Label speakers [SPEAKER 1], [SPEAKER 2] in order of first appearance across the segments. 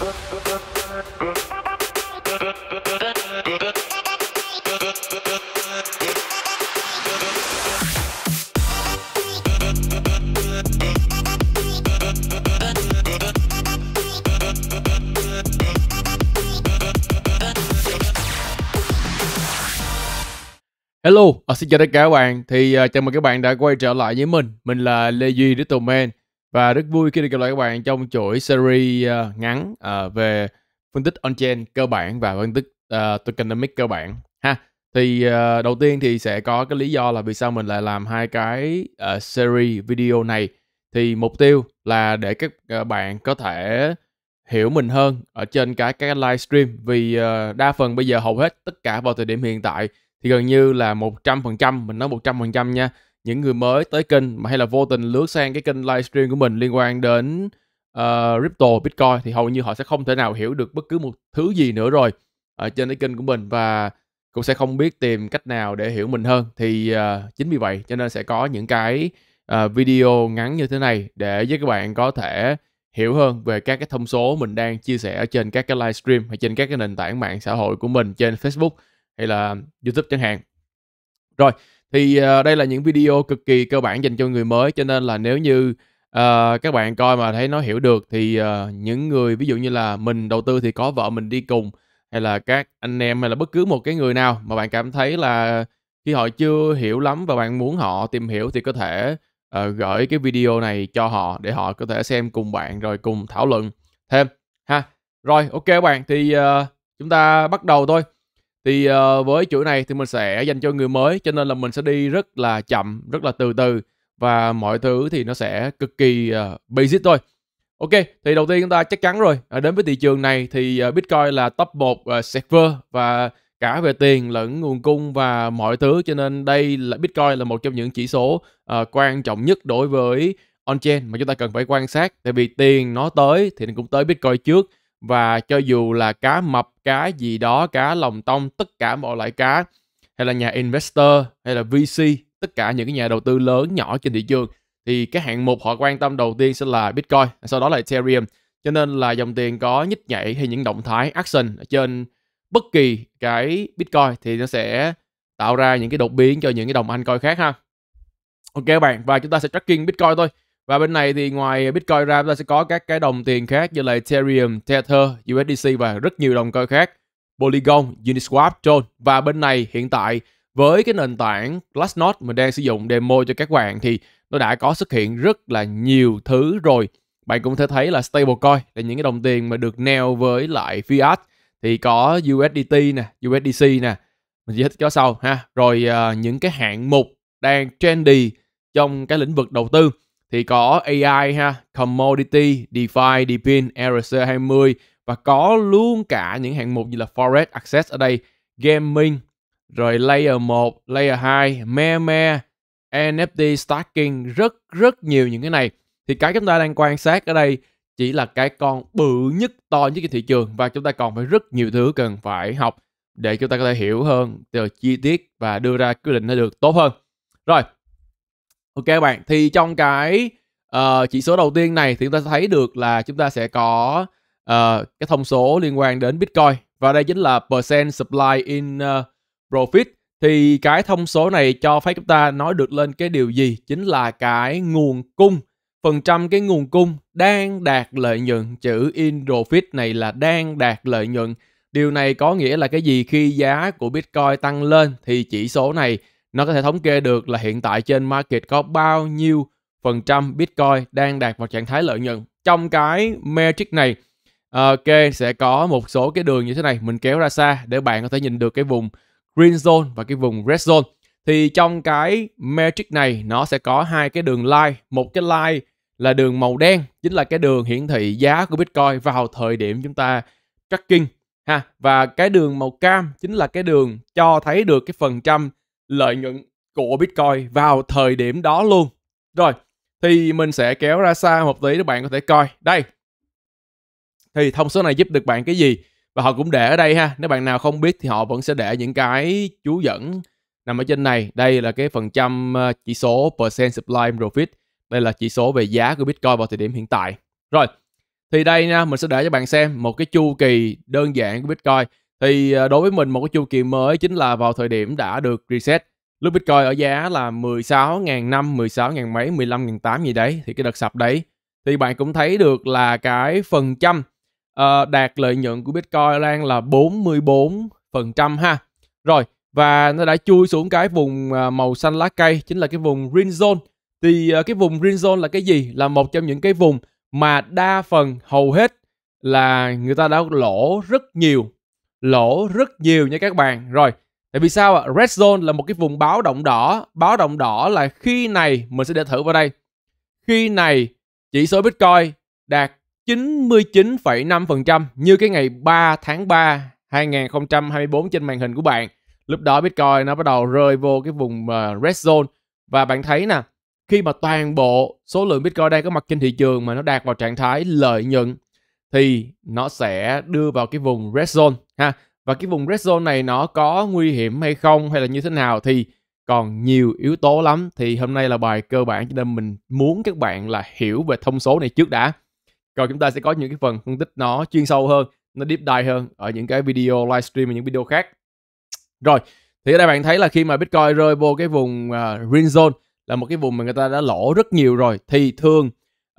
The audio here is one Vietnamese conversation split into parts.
[SPEAKER 1] Hello, à, xin chào tất cả các bạn. Thì uh, chào mừng các bạn đã quay trở lại với mình. Mình là Lê Duy Little Man. Và rất vui khi được gặp lại các bạn trong chuỗi series uh, ngắn uh, về phân tích on-chain cơ bản và phân tích uh, tokenomics cơ bản ha. Thì uh, đầu tiên thì sẽ có cái lý do là vì sao mình lại làm hai cái uh, series video này. Thì mục tiêu là để các bạn có thể hiểu mình hơn ở trên cái các livestream vì uh, đa phần bây giờ hầu hết tất cả vào thời điểm hiện tại thì gần như là 100% mình nói 100% nha những người mới tới kênh mà hay là vô tình lướt sang cái kênh livestream của mình liên quan đến uh, crypto bitcoin thì hầu như họ sẽ không thể nào hiểu được bất cứ một thứ gì nữa rồi ở trên cái kênh của mình và cũng sẽ không biết tìm cách nào để hiểu mình hơn thì uh, chính vì vậy cho nên sẽ có những cái uh, video ngắn như thế này để với các bạn có thể hiểu hơn về các cái thông số mình đang chia sẻ trên các cái livestream hay trên các cái nền tảng mạng xã hội của mình trên Facebook hay là YouTube chẳng hạn. Rồi, thì uh, đây là những video cực kỳ cơ bản dành cho người mới cho nên là nếu như uh, các bạn coi mà thấy nó hiểu được thì uh, những người ví dụ như là mình đầu tư thì có vợ mình đi cùng hay là các anh em hay là bất cứ một cái người nào mà bạn cảm thấy là khi họ chưa hiểu lắm và bạn muốn họ tìm hiểu thì có thể uh, gửi cái video này cho họ để họ có thể xem cùng bạn rồi cùng thảo luận thêm ha rồi ok bạn thì uh, chúng ta bắt đầu thôi thì uh, với chuỗi này thì mình sẽ dành cho người mới cho nên là mình sẽ đi rất là chậm rất là từ từ và mọi thứ thì nó sẽ cực kỳ uh, basic thôi Ok, thì đầu tiên chúng ta chắc chắn rồi, à, đến với thị trường này thì uh, Bitcoin là top 1 uh, server và cả về tiền lẫn nguồn cung và mọi thứ cho nên đây là Bitcoin là một trong những chỉ số uh, quan trọng nhất đối với on-chain mà chúng ta cần phải quan sát tại vì tiền nó tới thì nó cũng tới Bitcoin trước và cho dù là cá mập cá gì đó cá lòng tông tất cả mọi loại cá hay là nhà investor hay là VC tất cả những cái nhà đầu tư lớn nhỏ trên thị trường thì cái hạng mục họ quan tâm đầu tiên sẽ là Bitcoin sau đó là Ethereum cho nên là dòng tiền có nhích nhảy hay những động thái action trên bất kỳ cái Bitcoin thì nó sẽ tạo ra những cái đột biến cho những cái đồng anh coi khác ha ok bạn và chúng ta sẽ tracking Bitcoin thôi và bên này thì ngoài Bitcoin ra chúng ta sẽ có các cái đồng tiền khác như là Ethereum, Tether, USDC và rất nhiều đồng coin khác. Polygon, Uniswap, Tron. Và bên này hiện tại với cái nền tảng Glassnode mình đang sử dụng demo cho các bạn thì nó đã có xuất hiện rất là nhiều thứ rồi. Bạn cũng thể thấy là stablecoin là những cái đồng tiền mà được neo với lại fiat thì có USDT nè, USDC nè, mình chỉ thích có sau ha. Rồi uh, những cái hạng mục đang trendy trong cái lĩnh vực đầu tư thì có AI ha, commodity, DeFi, DePin, ERC20 và có luôn cả những hạng mục như là Forex Access ở đây, gaming, rồi layer 1, layer 2, meme, NFT stacking, rất rất nhiều những cái này. Thì cái chúng ta đang quan sát ở đây chỉ là cái con bự nhất, to nhất trên thị trường và chúng ta còn phải rất nhiều thứ cần phải học để chúng ta có thể hiểu hơn từ chi tiết và đưa ra quyết định nó được tốt hơn. Rồi, Ok bạn, thì trong cái uh, chỉ số đầu tiên này thì chúng ta sẽ thấy được là chúng ta sẽ có uh, cái thông số liên quan đến Bitcoin và đây chính là percent supply in uh, profit thì cái thông số này cho phép chúng ta nói được lên cái điều gì chính là cái nguồn cung phần trăm cái nguồn cung đang đạt lợi nhuận chữ in profit này là đang đạt lợi nhuận điều này có nghĩa là cái gì khi giá của bitcoin tăng lên thì chỉ số này nó có thể thống kê được là hiện tại trên market có bao nhiêu phần trăm Bitcoin đang đạt vào trạng thái lợi nhuận. Trong cái metric này, ờ, ok sẽ có một số cái đường như thế này mình kéo ra xa để bạn có thể nhìn được cái vùng green zone và cái vùng red zone. Thì trong cái metric này nó sẽ có hai cái đường line, một cái line là đường màu đen chính là cái đường hiển thị giá của Bitcoin vào thời điểm chúng ta tracking ha và cái đường màu cam chính là cái đường cho thấy được cái phần trăm lợi nhuận của Bitcoin vào thời điểm đó luôn. Rồi, thì mình sẽ kéo ra xa một tí để bạn có thể coi. Đây. Thì thông số này giúp được bạn cái gì? Và họ cũng để ở đây ha. Nếu bạn nào không biết thì họ vẫn sẽ để những cái chú dẫn nằm ở trên này. Đây là cái phần trăm ờ, chỉ số percent supply profit. Đây là chỉ số về giá của Bitcoin vào thời điểm hiện tại. Rồi, thì đây nha, mình sẽ để cho bạn xem một cái chu kỳ đơn giản của Bitcoin. Thì à, đối với mình một cái chu kỳ mới chính là vào thời điểm đã được reset. Lúc Bitcoin ở giá là 16.000 năm, 16.000 mấy, 15.000 gì đấy thì cái đợt sập đấy thì bạn cũng thấy được là cái phần trăm uh, đạt lợi nhuận của Bitcoin đang là 44% ha. Rồi, và nó đã chui xuống cái vùng à, màu xanh lá cây chính là cái vùng green zone. Thì à, cái vùng green zone là cái gì? Là một trong những cái vùng mà đa phần hầu hết là người ta đã lỗ rất nhiều lỗ rất nhiều nha các bạn. Rồi, tại vì sao ạ? Red Zone là một cái vùng báo động đỏ. Báo động đỏ là khi này, mình sẽ để thử vào đây. Khi này, chỉ số Bitcoin đạt 99,5% như cái ngày 3 tháng 3 2024 trên màn hình của bạn. Lúc đó Bitcoin nó bắt đầu rơi vô cái vùng ờ, Red Zone và bạn thấy nè, khi mà toàn bộ số lượng Bitcoin đang có mặt trên thị trường mà nó đạt vào trạng thái lợi nhuận thì nó sẽ đưa vào cái vùng Red Zone ha và cái vùng red zone này nó có nguy hiểm hay không hay là như thế nào thì còn nhiều yếu tố lắm thì hôm nay là bài cơ bản cho nên mình muốn các bạn là hiểu về thông số này trước đã rồi chúng ta sẽ có những cái phần phân tích nó chuyên sâu hơn nó deep dive hơn ở những cái video livestream và những video khác rồi thì ở đây bạn thấy là khi mà bitcoin rơi vô cái vùng uh, green zone là một cái vùng mà người ta đã lỗ rất nhiều rồi thì thường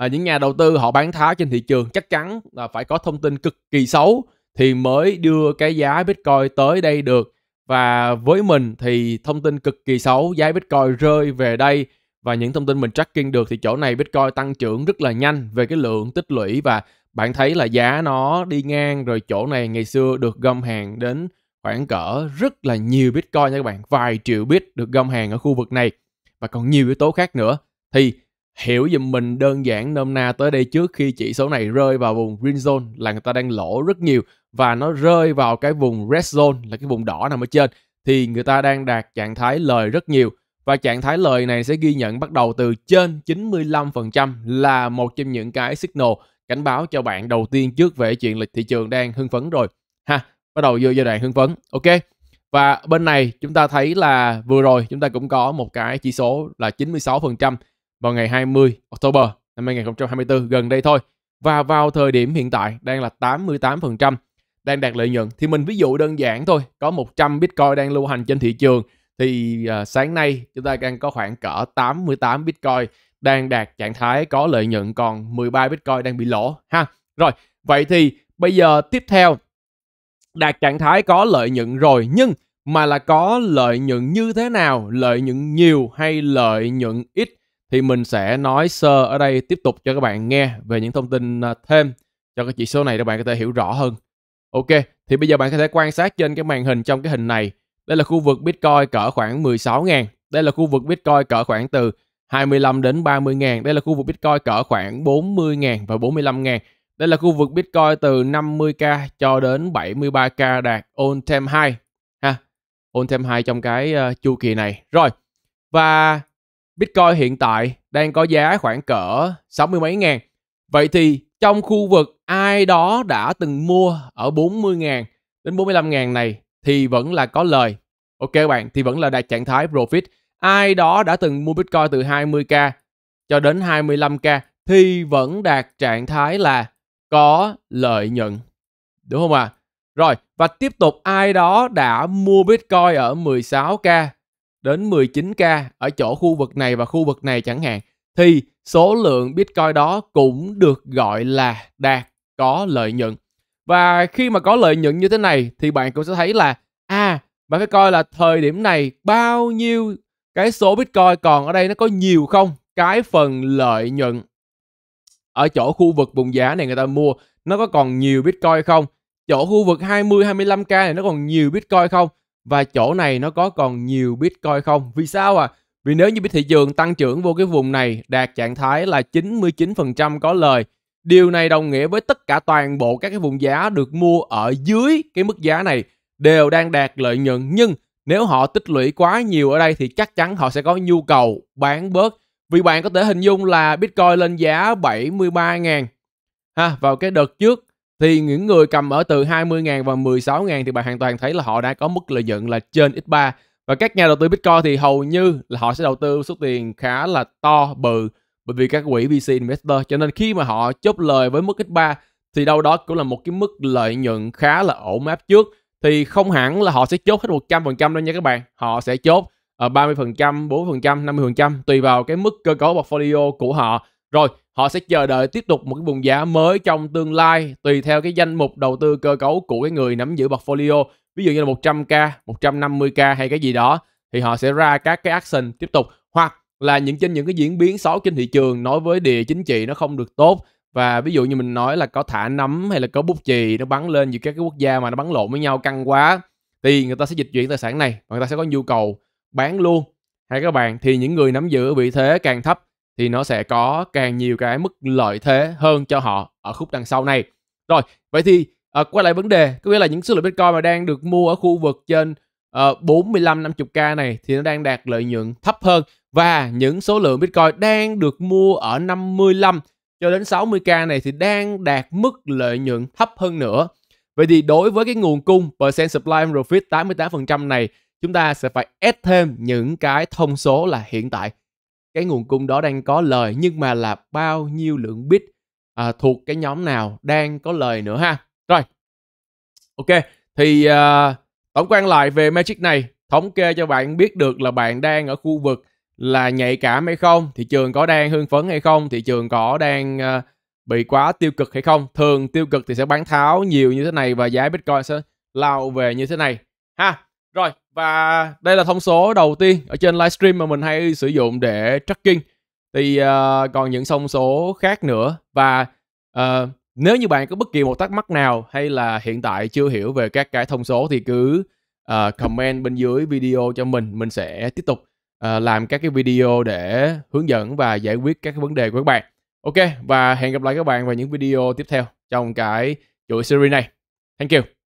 [SPEAKER 1] uh, những nhà đầu tư họ bán tháo trên thị trường chắc chắn là phải có thông tin cực kỳ xấu thì mới đưa cái giá Bitcoin tới đây được. Và với mình thì thông tin cực kỳ xấu, giá Bitcoin rơi về đây và những thông tin mình tracking được thì chỗ này Bitcoin tăng trưởng rất là nhanh về cái lượng tích lũy và bạn thấy là giá nó đi ngang rồi chỗ này ngày xưa được gom hàng đến khoảng cỡ rất là nhiều Bitcoin nha các bạn, vài triệu bit được gom hàng ở khu vực này và còn nhiều yếu tố khác nữa. Thì hiểu dùm mình đơn giản nôm na tới đây trước khi chỉ số này rơi vào vùng green zone là người ta đang lỗ rất nhiều và nó rơi vào cái vùng red zone là cái vùng đỏ nằm ở trên thì người ta đang đạt trạng thái lời rất nhiều và trạng thái lời này sẽ ghi nhận bắt đầu từ trên 95% là một trong những cái signal cảnh báo cho bạn đầu tiên trước về chuyện lịch thị trường đang hưng phấn rồi ha bắt đầu vô giai đoạn hưng phấn ok và bên này chúng ta thấy là vừa rồi chúng ta cũng có một cái chỉ số là 96% vào ngày 20 October năm 2024 gần đây thôi. Và vào thời điểm hiện tại đang là 88% đang đạt lợi nhuận thì mình ví dụ đơn giản thôi có 100 bitcoin đang lưu hành trên thị trường thì uh, sáng nay chúng ta đang có khoảng cỡ 88 bitcoin đang đạt trạng thái có lợi nhuận còn 13 bitcoin đang bị lỗ ha rồi vậy thì bây giờ tiếp theo đạt trạng thái có lợi nhuận rồi nhưng mà là có lợi nhuận như thế nào lợi nhuận nhiều hay lợi nhuận ít thì mình sẽ nói sơ ở đây tiếp tục cho các bạn nghe về những thông tin à, thêm cho cái chỉ số này để bạn có thể hiểu rõ hơn Ok, thì bây giờ bạn có thể quan sát trên cái màn hình trong cái hình này. Đây là khu vực Bitcoin cỡ khoảng 16 000 Đây là khu vực Bitcoin cỡ khoảng từ 25 đến 30 000 Đây là khu vực Bitcoin cỡ khoảng 40 000 và 45 000 Đây là khu vực Bitcoin từ 50k cho đến 73k đạt all time high. Ha, all time high trong cái uh, chu kỳ này. Rồi, và Bitcoin hiện tại đang có giá khoảng cỡ 60 mấy ngàn. Vậy thì trong khu vực ai đó đã từng mua ở 40.000 đến 45.000 này thì vẫn là có lời. Ok bạn, thì vẫn là đạt trạng thái profit. Ai đó đã từng mua Bitcoin từ 20k cho đến 25k thì vẫn đạt trạng thái là có lợi nhuận. Đúng không ạ? À? Rồi, và tiếp tục ai đó đã mua Bitcoin ở 16k đến 19k ở chỗ khu vực này và khu vực này chẳng hạn thì số lượng Bitcoin đó cũng được gọi là đạt có lợi nhuận. Và khi mà có lợi nhuận như thế này thì bạn cũng sẽ thấy là à bạn phải coi là thời điểm này bao nhiêu cái số Bitcoin còn ở đây nó có nhiều không? Cái phần lợi nhuận ở chỗ khu vực vùng giá này người ta mua nó có còn nhiều Bitcoin không? Chỗ khu vực 20 25k này nó còn nhiều Bitcoin không? Và chỗ này nó có còn nhiều Bitcoin không? Vì sao à? Vì nếu như thị trường tăng trưởng vô cái vùng này đạt trạng thái là 99% có lời, điều này đồng nghĩa với tất cả toàn bộ các cái vùng giá được mua ở dưới cái mức giá này đều đang đạt lợi nhuận nhưng nếu họ tích lũy quá nhiều ở đây thì chắc chắn họ sẽ có nhu cầu bán bớt. Vì bạn có thể hình dung là Bitcoin lên giá 73.000 ha vào cái đợt trước thì những người cầm ở từ 20.000 và 16.000 thì bạn hoàn toàn thấy là họ đã có mức lợi nhuận là trên x3 và các nhà đầu tư Bitcoin thì hầu như là họ sẽ đầu tư số tiền khá là to bự bởi vì các quỹ VC investor cho nên khi mà họ chốt lời với mức x3 thì đâu đó cũng là một cái mức lợi nhuận khá là ổn áp trước thì không hẳn là họ sẽ chốt hết 100% đâu nha các bạn. Họ sẽ chốt ở 30%, 4%, 50% tùy vào cái mức cơ cấu portfolio của họ. Rồi, họ sẽ chờ đợi tiếp tục một cái vùng giá mới trong tương lai tùy theo cái danh mục đầu tư cơ cấu của cái người nắm giữ portfolio ví dụ như là 100k 150k hay cái gì đó thì họ sẽ ra các cái action tiếp tục hoặc là những trên những cái diễn biến xấu trên thị trường nói với địa chính trị nó không được tốt và ví dụ như mình nói là có thả nấm hay là có bút chì nó bắn lên giữa các cái quốc gia mà nó bắn lộn với nhau căng quá thì người ta sẽ dịch chuyển tài sản này và người ta sẽ có nhu cầu bán luôn hay các bạn thì những người nắm giữ vị thế càng thấp thì nó sẽ có càng nhiều cái mức lợi thế hơn cho họ ở khúc đằng sau này rồi vậy thì À, quay lại vấn đề, có nghĩa là những số lượng Bitcoin mà đang được mua ở khu vực trên uh, 45 50k này thì nó đang đạt lợi nhuận thấp hơn và những số lượng Bitcoin đang được mua ở 55 cho đến 60k này thì đang đạt mức lợi nhuận thấp hơn nữa. Vậy thì đối với cái nguồn cung percent supply and profit 88% này, chúng ta sẽ phải add thêm những cái thông số là hiện tại cái nguồn cung đó đang có lời nhưng mà là bao nhiêu lượng bit à, thuộc cái nhóm nào đang có lời nữa ha. Ok, thì uh, tổng quan lại về Magic này, thống kê cho bạn biết được là bạn đang ở khu vực là nhạy cảm hay không, thị trường có đang hưng phấn hay không, thị trường có đang uh, bị quá tiêu cực hay không. Thường tiêu cực thì sẽ bán tháo nhiều như thế này và giá Bitcoin sẽ lao về như thế này. Ha, rồi và đây là thông số đầu tiên ở trên livestream mà mình hay sử dụng để tracking. Thì uh, còn những thông số khác nữa và uh, nếu như bạn có bất kỳ một thắc mắc nào hay là hiện tại chưa hiểu về các cái thông số thì cứ uh, comment bên dưới video cho mình mình sẽ tiếp tục uh, làm các cái video để hướng dẫn và giải quyết các cái vấn đề của các bạn ok và hẹn gặp lại các bạn vào những video tiếp theo trong cái chuỗi series này thank you